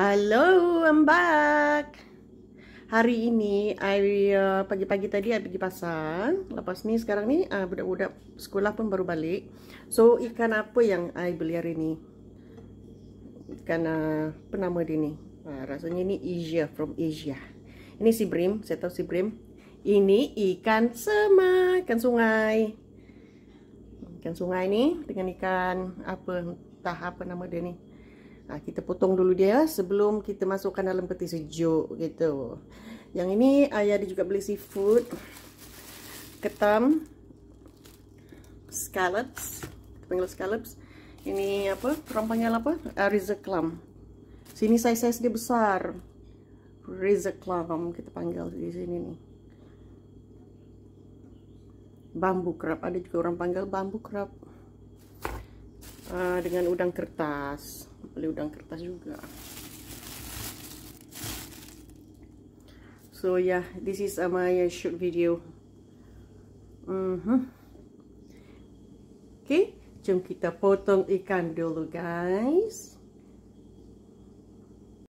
Hello, I'm back. Hari ini, uh, pagi-pagi uh, tadi, saya pergi pasar. Lepas ni, sekarang ni, uh, budak-budak sekolah pun baru balik. So, ikan apa yang saya beli hari ni? Ikan, uh, apa nama dia ni? Uh, rasanya ni Asia, from Asia. Ini si Brim, saya tahu si Brim. Ini ikan semai, ikan sungai. Ikan sungai ni, dengan ikan apa, entah apa nama dia ni. Nah, kita potong dulu dia ya, sebelum kita masukkan dalam peti sejuk gitu. Yang ini ayah dia juga beli seafood. Ketam. Scallops. Panggil scallops. Ini apa? Orang apa? Ariza eh, clam. Sini size-size dia besar. Ariza clam kita panggil di sini nih. Bambu kerap Ada juga orang panggil bambu kerap. Eh, dengan udang kertas beli udang kertas juga so yeah this is uh, my uh, short video mm -hmm. oke okay, jom kita potong ikan dulu guys